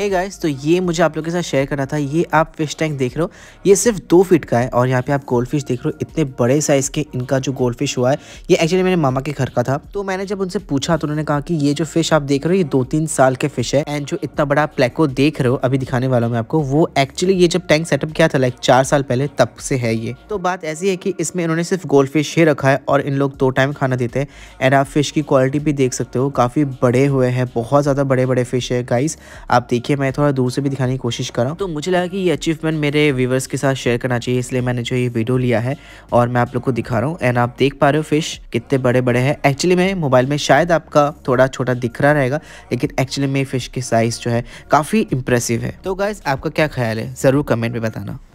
हे hey guys तो ये मुझे आप लोगों के साथ शेयर करना था ये आप फिश टैंक देख रहे हो ये सिर्फ दो फीट का है और यहाँ पे आप गोल्ड फिश देख रहे हो इतने बड़े साइज़ के इनका जो गोल्ड फिश हुआ है ये एक्चुअली मेरे मामा के घर का था तो मैंने जब उनसे पूछा तो उन्होंने कहा कि ये जो फिश आप देख रहे हो ये दो तीन साल के फिश है एंड जो इतना बड़ा प्लेको देख रहे हो अभी दिखाने वाला हूँ आपको वो एक्चुअली ये जब टैंक सेटअप किया था लाइक चार साल पहले तब से है ये तो बात ऐसी है कि इसमें इन्होंने सिर्फ गोल्ड फिश ही रखा है और इन लोग दो टाइम खाना देते हैं एंड आप फिश की क्वालिटी भी देख सकते हो काफ़ी बड़े हुए हैं बहुत ज़्यादा बड़े बड़े फिश है गाइस आप देख देखिए मैं थोड़ा दूर से भी दिखाने की कोशिश कर रहा हूँ तो मुझे लगा कि ये अचीवमेंट मेरे व्यूवर्स के साथ शेयर करना चाहिए इसलिए मैंने जो ये वीडियो लिया है और मैं आप लोग को दिखा रहा हूँ एंड आप देख पा रहे हो फिश कितने बड़े बड़े हैं एक्चुअली में मोबाइल में शायद आपका थोड़ा छोटा दिख रहा रहेगा लेकिन एक्चुअली में फिश की साइज़ जो है काफ़ी इंप्रेसिव है तो गाइज आपका क्या ख्याल है ज़रूर कमेंट में बताना